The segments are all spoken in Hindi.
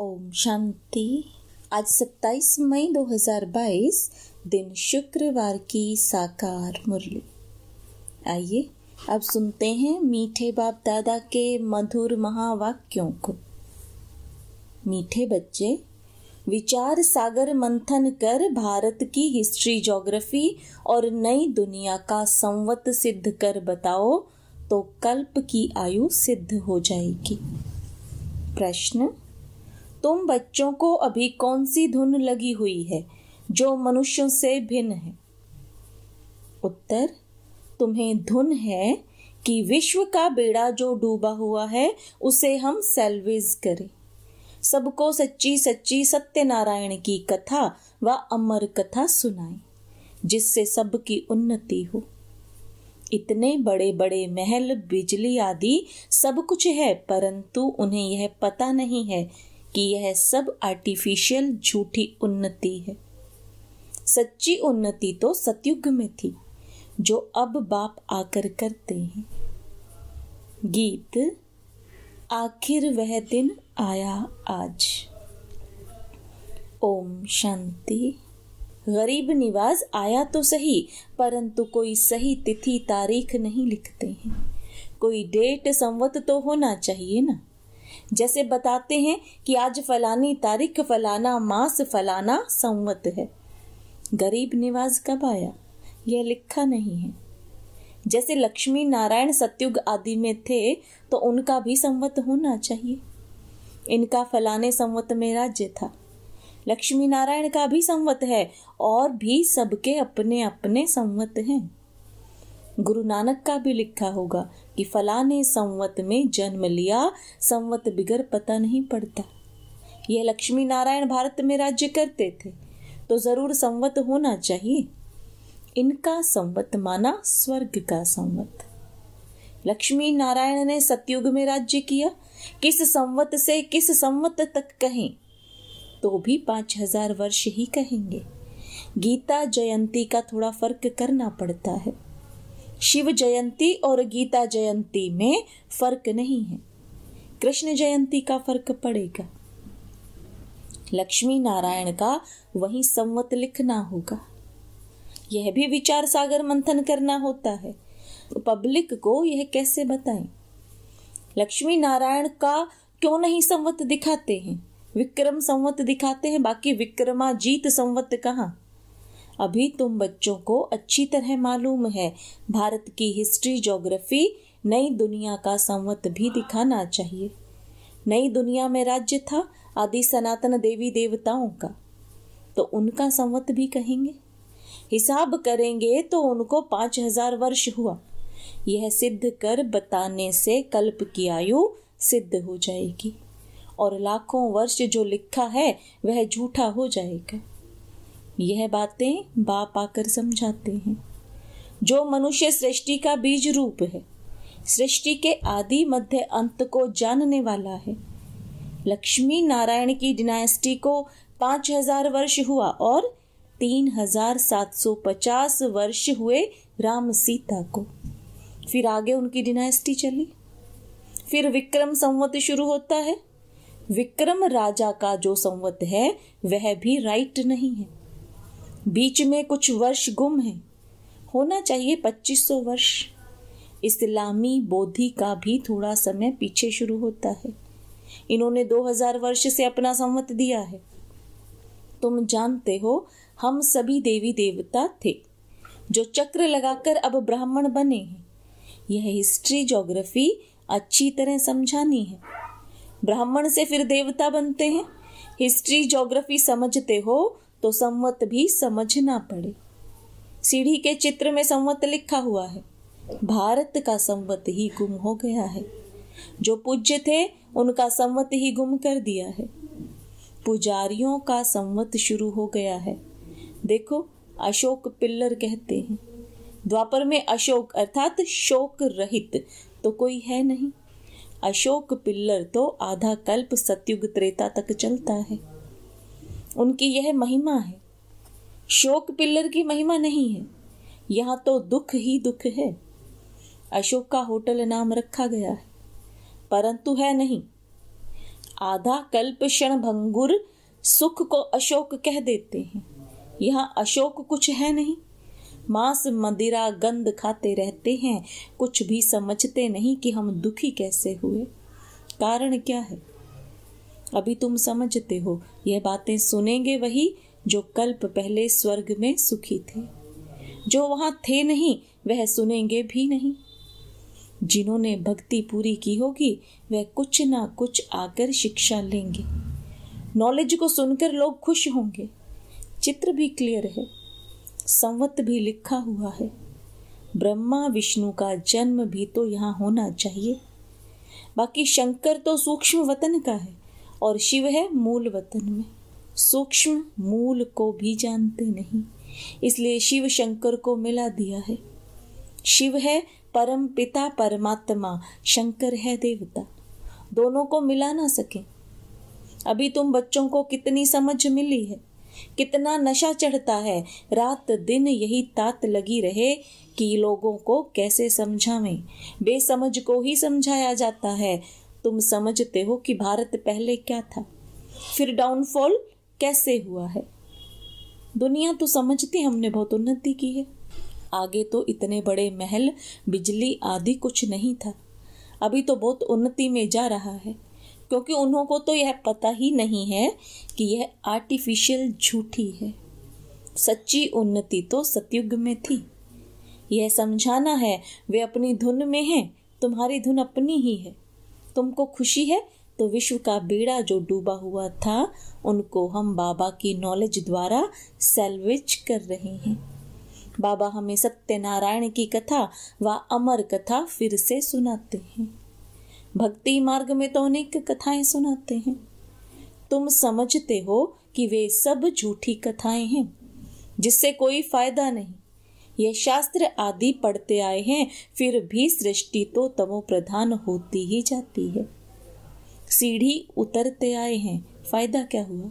ओम शांति आज 27 मई 2022 दिन शुक्रवार की साकार मुरली आइए अब सुनते हैं मीठे बाप दादा के मधुर महावाक्यों को मीठे बच्चे विचार सागर मंथन कर भारत की हिस्ट्री जोग्राफी और नई दुनिया का संवत सिद्ध कर बताओ तो कल्प की आयु सिद्ध हो जाएगी प्रश्न तुम बच्चों को अभी कौन सी धुन लगी हुई है जो मनुष्यों से भिन्न है उत्तर तुम्हें धुन है कि विश्व का बेड़ा जो डूबा हुआ है उसे हम सेल्वेज करें सबको सच्ची सच्ची सत्यनारायण की कथा व अमर कथा सुनाए जिससे सबकी उन्नति हो इतने बड़े बड़े महल बिजली आदि सब कुछ है परंतु उन्हें यह पता नहीं है कि यह सब आर्टिफिशियल झूठी उन्नति है सच्ची उन्नति तो सतयुग में थी जो अब बाप आकर करते हैं गीत आखिर वह दिन आया आज ओम शांति गरीब निवाज आया तो सही परंतु कोई सही तिथि तारीख नहीं लिखते हैं कोई डेट संवत तो होना चाहिए ना जैसे बताते हैं कि आज फलानी तारीख फलाना मास फलाना संवत है गरीब निवास कब आया यह लिखा नहीं है जैसे लक्ष्मी नारायण सत्युग आदि में थे तो उनका भी संवत होना चाहिए इनका फलाने संवत में राज्य था लक्ष्मी नारायण का भी संवत है और भी सबके अपने अपने संवत हैं गुरु नानक का भी लिखा होगा कि फला ने संवत में जन्म लिया संवत बिगर पता नहीं पड़ता यह लक्ष्मी नारायण भारत में राज्य करते थे तो जरूर संवत होना चाहिए इनका संवत माना स्वर्ग का संवत लक्ष्मी नारायण ने सतयुग में राज्य किया किस संवत से किस संवत तक कहें तो भी पांच हजार वर्ष ही कहेंगे गीता जयंती का थोड़ा फर्क करना पड़ता है शिव जयंती और गीता जयंती में फर्क नहीं है कृष्ण जयंती का फर्क पड़ेगा लक्ष्मी नारायण का वही संवत लिखना होगा यह भी विचार सागर मंथन करना होता है पब्लिक को यह कैसे बताएं लक्ष्मी नारायण का क्यों नहीं संवत दिखाते हैं विक्रम संवत दिखाते हैं बाकी विक्रमा जीत संवत कहाँ अभी तुम बच्चों को अच्छी तरह मालूम है भारत की हिस्ट्री जोग्राफी नई दुनिया का संवत भी दिखाना चाहिए नई दुनिया में राज्य था आदि सनातन देवी देवताओं का तो उनका संवत भी कहेंगे हिसाब करेंगे तो उनको पांच हजार वर्ष हुआ यह सिद्ध कर बताने से कल्प की आयु सिद्ध हो जाएगी और लाखों वर्ष जो लिखा है वह झूठा हो जाएगा यह बातें बाप आकर समझाते हैं जो मनुष्य सृष्टि का बीज रूप है सृष्टि के आदि मध्य अंत को जानने वाला है लक्ष्मी नारायण की डिनास्टी को पांच हजार वर्ष हुआ और तीन हजार सात सौ पचास वर्ष हुए राम सीता को फिर आगे उनकी डिनास्टी चली फिर विक्रम संवत शुरू होता है विक्रम राजा का जो संवत है वह भी राइट नहीं है बीच में कुछ वर्ष गुम है होना चाहिए 2500 वर्ष इस्लामी बोधि का भी थोड़ा समय पीछे शुरू होता है इन्होंने 2000 वर्ष से अपना संवत दिया है तुम जानते हो हम सभी देवी देवता थे जो चक्र लगाकर अब ब्राह्मण बने हैं यह हिस्ट्री जोग्राफी अच्छी तरह समझानी है ब्राह्मण से फिर देवता बनते हैं हिस्ट्री ज्योग्राफी समझते हो तो संवत भी समझना पड़े सीढ़ी के चित्र में संवत लिखा हुआ है भारत का संवत ही गुम हो गया है जो पूज्य थे उनका संवत ही गुम कर दिया है पुजारियों का संवत शुरू हो गया है देखो अशोक पिल्लर कहते हैं द्वापर में अशोक अर्थात शोक रहित तो कोई है नहीं अशोक पिल्लर तो आधा कल्प सतयुग त्रेता तक चलता है उनकी यह महिमा है शोक पिल्लर की महिमा नहीं है यहाँ तो दुख ही दुख है अशोक का होटल नाम रखा गया है परंतु है नहीं आधा कल्प क्षण भंगुर सुख को अशोक कह देते हैं यहाँ अशोक कुछ है नहीं मांस मदिरा गंद खाते रहते हैं कुछ भी समझते नहीं कि हम दुखी कैसे हुए कारण क्या है अभी तुम समझते हो यह बातें सुनेंगे वही जो कल्प पहले स्वर्ग में सुखी थे जो वहां थे नहीं वह सुनेंगे भी नहीं जिन्होंने भक्ति पूरी की होगी वह कुछ ना कुछ आकर शिक्षा लेंगे नॉलेज को सुनकर लोग खुश होंगे चित्र भी क्लियर है संवत भी लिखा हुआ है ब्रह्मा विष्णु का जन्म भी तो यहाँ होना चाहिए बाकी शंकर तो सूक्ष्म वतन का है और शिव है मूल वतन में सूक्ष्म मूल को भी जानते नहीं इसलिए शिव शंकर को मिला दिया है शिव है परम पिता परमात्मा शंकर है देवता दोनों को मिला ना सके अभी तुम बच्चों को कितनी समझ मिली है कितना नशा चढ़ता है रात दिन यही तात लगी रहे कि लोगों को कैसे समझावे बेसमझ को ही समझाया जाता है तुम समझते हो कि भारत पहले क्या था फिर डाउनफॉल कैसे हुआ है दुनिया तो समझती हमने बहुत उन्नति की है आगे तो इतने बड़े महल बिजली आदि कुछ नहीं था अभी तो बहुत उन्नति में जा रहा है क्योंकि उन्हों को तो यह पता ही नहीं है कि यह आर्टिफिशियल झूठी है सच्ची उन्नति तो सतयुग में थी यह समझाना है वे अपनी धुन में हैं तुम्हारी धुन अपनी ही है तुमको खुशी है तो विश्व का बेड़ा जो डूबा हुआ था उनको हम बाबा की नॉलेज द्वारा सेल्वेज कर रहे हैं बाबा हमें सत्यनारायण की कथा व अमर कथा फिर से सुनाते हैं भक्ति मार्ग में तो अनेक कथाएं सुनाते हैं तुम समझते हो कि वे सब झूठी कथाएं हैं जिससे कोई फायदा नहीं ये शास्त्र आदि पढ़ते आए हैं फिर भी सृष्टि तो तमो प्रधान होती ही जाती है सीढ़ी उतरते आए हैं फायदा क्या हुआ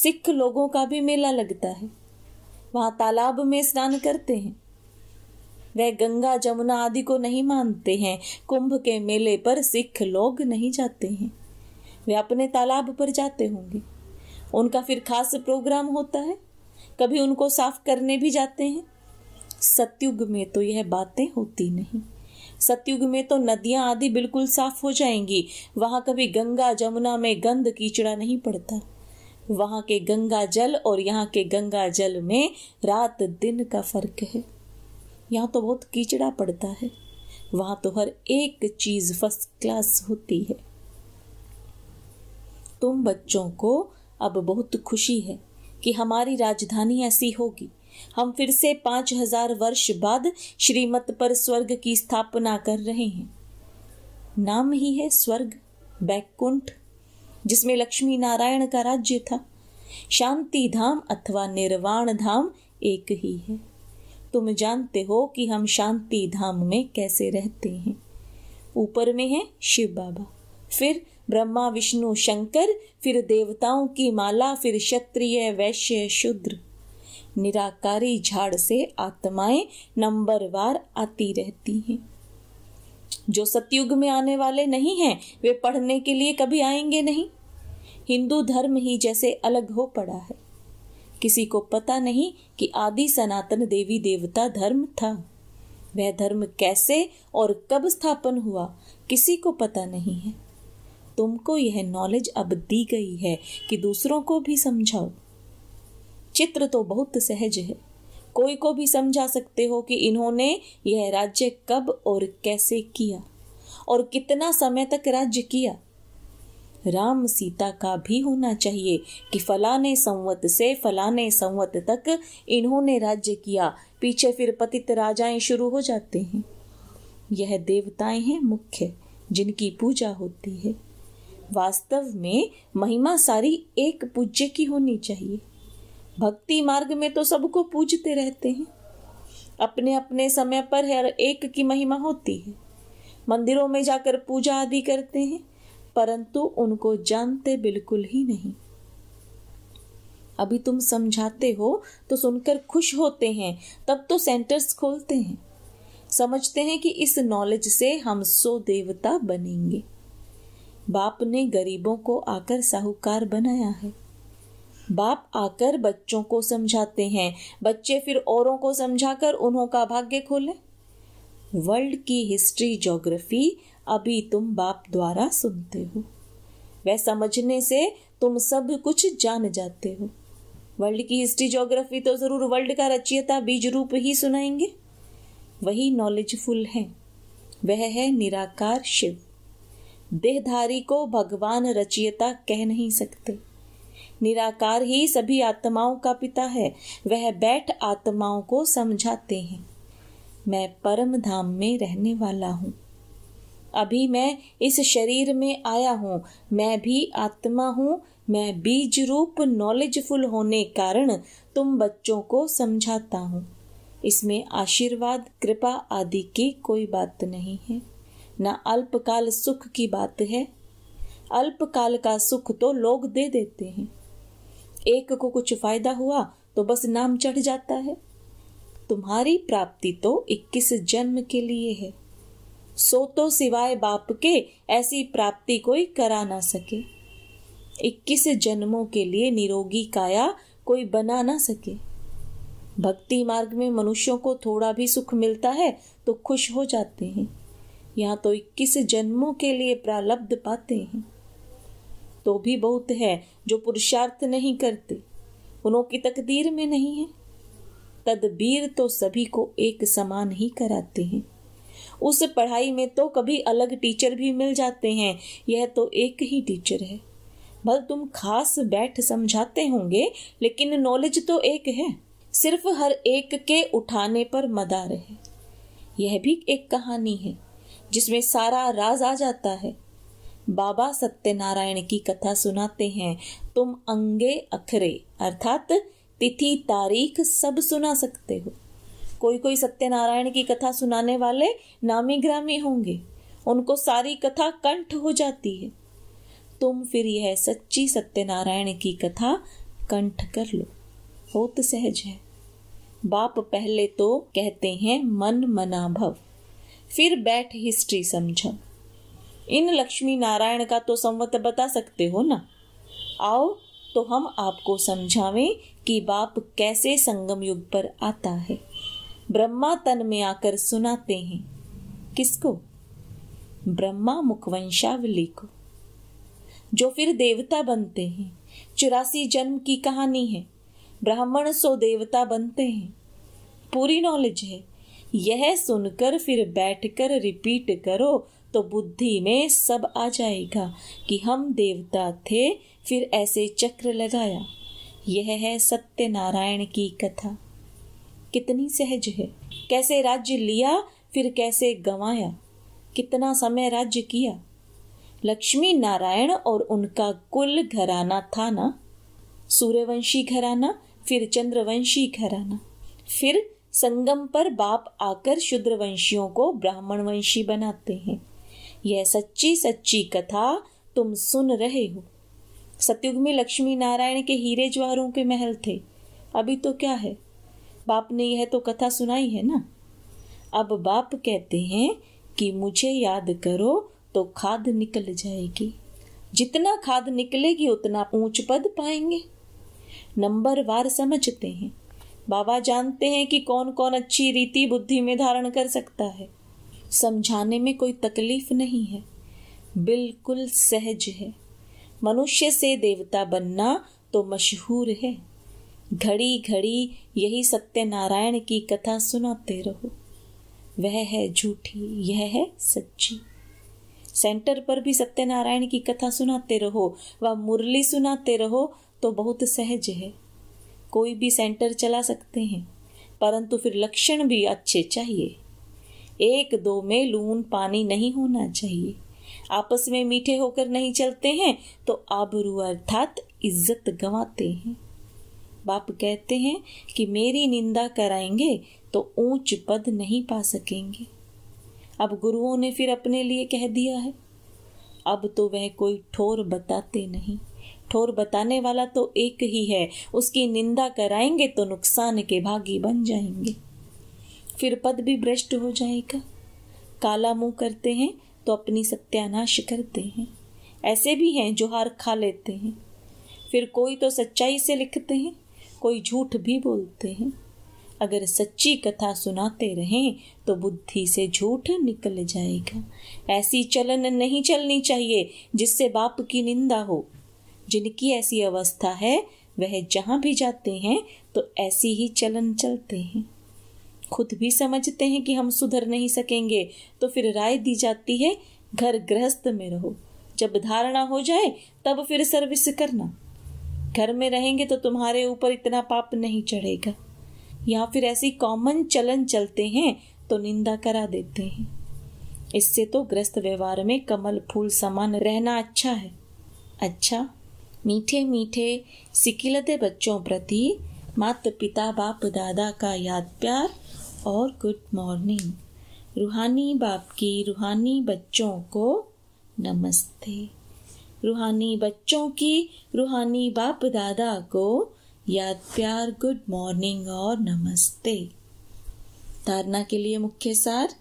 सिख लोगों का भी मेला लगता है वहां तालाब में स्नान करते हैं वह गंगा जमुना आदि को नहीं मानते हैं कुंभ के मेले पर सिख लोग नहीं जाते हैं वे अपने तालाब पर जाते होंगे उनका फिर खास प्रोग्राम होता है कभी उनको साफ करने भी जाते हैं सत्युग में तो यह बातें होती नहीं सतयुग में तो नदियां आदि बिल्कुल साफ हो जाएंगी वहां कभी गंगा जमुना में गंद कीचड़ा नहीं पड़ता वहां के गंगा जल और यहाँ के गंगा जल में रात दिन का फर्क है यहाँ तो बहुत कीचड़ा पड़ता है वहां तो हर एक चीज फर्स्ट क्लास होती है तुम बच्चों को अब बहुत खुशी है कि हमारी राजधानी ऐसी होगी हम फिर से पांच हजार वर्ष बाद श्रीमत पर स्वर्ग की स्थापना कर रहे हैं नाम ही है स्वर्ग बैकुंठ जिसमें लक्ष्मी नारायण का राज्य था शांति धाम अथवा निर्वाण धाम एक ही है तुम जानते हो कि हम शांति धाम में कैसे रहते हैं ऊपर में है शिव बाबा फिर ब्रह्मा विष्णु शंकर फिर देवताओं की माला फिर क्षत्रिय वैश्य शूद्र निराकारी झाड़ से आत्माएं नंबर वार आती रहती हैं जो सतयुग में आने वाले नहीं हैं वे पढ़ने के लिए कभी आएंगे नहीं हिंदू धर्म ही जैसे अलग हो पड़ा है किसी को पता नहीं कि आदि सनातन देवी देवता धर्म था वह धर्म कैसे और कब स्थापन हुआ किसी को पता नहीं है तुमको यह नॉलेज अब दी गई है कि दूसरों को भी समझाओ चित्र तो बहुत सहज है कोई को भी समझा सकते हो कि इन्होंने यह राज्य कब और कैसे किया और कितना समय तक राज्य किया राम सीता का भी होना चाहिए कि फलाने संवत से फलाने संवत तक इन्होंने राज्य किया पीछे फिर पतित राजाएं शुरू हो जाते हैं यह देवताएं हैं मुख्य जिनकी पूजा होती है वास्तव में महिमा सारी एक पूज्य की होनी चाहिए भक्ति मार्ग में तो सबको पूजते रहते हैं अपने अपने समय पर हर एक की महिमा होती है मंदिरों में जाकर पूजा आदि करते हैं परंतु उनको जानते बिल्कुल ही नहीं अभी तुम समझाते हो तो सुनकर खुश होते हैं तब तो सेंटर्स खोलते हैं समझते हैं कि इस नॉलेज से हम सो देवता बनेंगे बाप ने गरीबों को आकर साहूकार बनाया है बाप आकर बच्चों को समझाते हैं बच्चे फिर औरों को समझाकर उन्हों का भाग्य खोले वर्ल्ड की हिस्ट्री जोग्राफी अभी तुम बाप द्वारा सुनते हो वह समझने से तुम सब कुछ जान जाते हो वर्ल्ड की हिस्ट्री जोग्राफी तो ज़रूर वर्ल्ड का रचयिता बीज रूप ही सुनाएंगे वही नॉलेजफुल है वह है निराकार शिव देहधारी को भगवान रचयिता कह नहीं सकते निराकार ही सभी आत्माओं का पिता है वह बैठ आत्माओं को समझाते हैं मैं परम धाम में रहने वाला हूँ अभी मैं इस शरीर में आया हूँ मैं भी आत्मा हूँ मैं बीज रूप नॉलेजफुल होने कारण तुम बच्चों को समझाता हूँ इसमें आशीर्वाद कृपा आदि की कोई बात नहीं है न अल्पकाल सुख की बात है अल्पकाल का सुख तो लोग दे देते हैं एक को कुछ फायदा हुआ तो बस नाम चढ़ जाता है तुम्हारी प्राप्ति तो इक्कीस जन्म के लिए है सो तो सिवाय बाप के ऐसी प्राप्ति कोई करा ना सके इक्कीस जन्मों के लिए निरोगी काया कोई बना ना सके भक्ति मार्ग में मनुष्यों को थोड़ा भी सुख मिलता है तो खुश हो जाते हैं यहाँ तो इक्कीस जन्मों के लिए प्रलब्ध पाते हैं तो भी बहुत है जो पुरुषार्थ नहीं करते उनों की तकदीर में नहीं है तदबीर तो सभी को एक समान ही कराते हैं उस पढ़ाई में तो कभी अलग टीचर भी मिल जाते हैं यह तो एक ही टीचर है भल तुम खास बैठ समझाते होंगे लेकिन नॉलेज तो एक है सिर्फ हर एक के उठाने पर मदार है यह भी एक कहानी है जिसमें सारा राज आ जाता है बाबा सत्यनारायण की कथा सुनाते हैं तुम अंगे अखरे अर्थात तिथि तारीख सब सुना सकते हो कोई कोई सत्यनारायण की कथा सुनाने वाले नामी ग्रामी होंगे उनको सारी कथा कंठ हो जाती है तुम फिर यह सच्ची सत्यनारायण की कथा कंठ कर लो बहुत सहज है बाप पहले तो कहते हैं मन मना भव फिर बैठ हिस्ट्री समझो इन लक्ष्मी नारायण का तो संवत बता सकते हो ना आओ तो हम आपको समझावें कि बाप कैसे संगम युग पर आता है ब्रह्मा तन में आकर सुनाते हैं किसको ब्रह्मा मुखवंशावली को जो फिर देवता बनते हैं चौरासी जन्म की कहानी है ब्राह्मण सो देवता बनते हैं पूरी नॉलेज है यह सुनकर फिर बैठकर रिपीट करो तो बुद्धि में सब आ जाएगा कि हम देवता थे फिर ऐसे चक्र लगाया यह है सत्यनारायण की कथा कितनी सहज है कैसे राज्य लिया फिर कैसे गंवाया कितना समय राज्य किया लक्ष्मी नारायण और उनका कुल घराना था ना सूर्यवंशी घराना फिर चंद्रवंशी घराना फिर संगम पर बाप आकर शुद्रवंशियों को ब्राह्मण वंशी बनाते हैं यह सच्ची सच्ची कथा तुम सुन रहे हो सतयुग में लक्ष्मी नारायण के हीरे ज्वारों के महल थे अभी तो क्या है बाप ने यह तो कथा सुनाई है ना अब बाप कहते हैं कि मुझे याद करो तो खाद निकल जाएगी जितना खाद निकलेगी उतना ऊंच पद पाएंगे नंबर वार समझते हैं बाबा जानते हैं कि कौन कौन अच्छी रीति बुद्धि में धारण कर सकता है समझाने में कोई तकलीफ नहीं है बिल्कुल सहज है मनुष्य से देवता बनना तो मशहूर है घड़ी घड़ी यही सत्यनारायण की कथा सुनाते रहो वह है झूठी यह है सच्ची सेंटर पर भी सत्यनारायण की कथा सुनाते रहो व मुरली सुनाते रहो तो बहुत सहज है कोई भी सेंटर चला सकते हैं परंतु फिर लक्षण भी अच्छे चाहिए एक दो में लून पानी नहीं होना चाहिए आपस में मीठे होकर नहीं चलते हैं तो आबरू अर्थात इज्जत गंवाते हैं बाप कहते हैं कि मेरी निंदा कराएंगे तो ऊंच पद नहीं पा सकेंगे अब गुरुओं ने फिर अपने लिए कह दिया है अब तो वह कोई ठोर बताते नहीं ठोर बताने वाला तो एक ही है उसकी निंदा कराएंगे तो नुकसान के भागी बन जाएंगे फिर पद भी भ्रष्ट हो जाएगा काला मुंह करते हैं तो अपनी सत्यानाश करते हैं ऐसे भी हैं जो हार खा लेते हैं फिर कोई तो सच्चाई से लिखते हैं कोई झूठ भी बोलते हैं अगर सच्ची कथा सुनाते रहें तो बुद्धि से झूठ निकल जाएगा ऐसी चलन नहीं चलनी चाहिए जिससे बाप की निंदा हो जिनकी ऐसी अवस्था है वह जहाँ भी जाते हैं तो ऐसी ही चलन चलते हैं खुद भी समझते हैं कि हम सुधर नहीं सकेंगे तो फिर राय दी जाती है घर गृहस्थ में रहो जब धारणा हो जाए तब फिर सर्विस करना घर में रहेंगे तो तुम्हारे ऊपर इतना पाप नहीं चढ़ेगा या फिर ऐसी कॉमन चलन चलते हैं तो निंदा करा देते हैं इससे तो ग्रस्त व्यवहार में कमल फूल समान रहना अच्छा है अच्छा मीठे मीठे सिकिलते बच्चों प्रति मात पिता बाप दादा का याद प्यार और गुड मॉर्निंग रूहानी बाप की रूहानी बच्चों को नमस्ते रूहानी बच्चों की रूहानी बाप दादा को याद प्यार गुड मॉर्निंग और नमस्ते धारणा के लिए मुख्य सार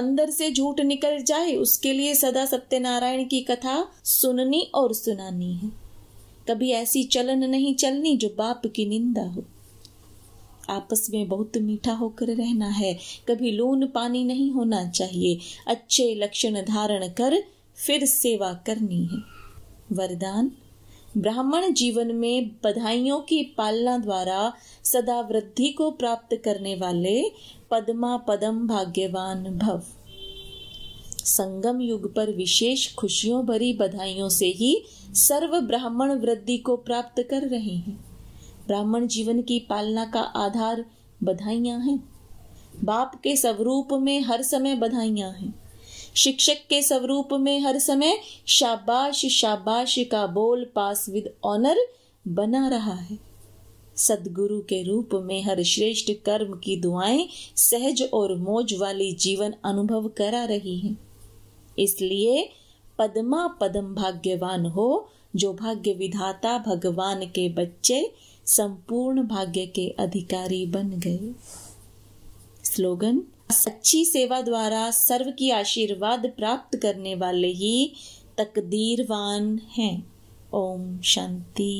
अंदर से झूठ निकल जाए उसके लिए सदा सत्यनारायण की कथा सुननी और सुनानी है कभी ऐसी चलन नहीं चलनी जो बाप की निंदा हो आपस में बहुत मीठा होकर रहना है कभी लून पानी नहीं होना चाहिए अच्छे लक्षण धारण कर फिर सेवा करनी है वरदान ब्राह्मण जीवन में बधाइयों की पालना द्वारा सदा वृद्धि को प्राप्त करने वाले पद्मा पदम भाग्यवान भव संगम युग पर विशेष खुशियों भरी बधाइयों से ही सर्व ब्राह्मण वृद्धि को प्राप्त कर रहे हैं ब्राह्मण जीवन की पालना का आधार बधाइयां हैं बाप के स्वरूप में हर समय बधाइयां हैं शिक्षक के स्वरूप में हर समय शाबाश शाबाश का बोल पास विद ऑनर बना रहा है सदगुरु के रूप में हर श्रेष्ठ कर्म की दुआएं सहज और मोज वाली जीवन अनुभव करा रही हैं इसलिए पद्मा पद्म भाग्यवान हो जो भाग्य विधाता भगवान के बच्चे संपूर्ण भाग्य के अधिकारी बन गए स्लोगन सच्ची सेवा द्वारा सर्व की आशीर्वाद प्राप्त करने वाले ही तकदीरवान हैं ओम शांति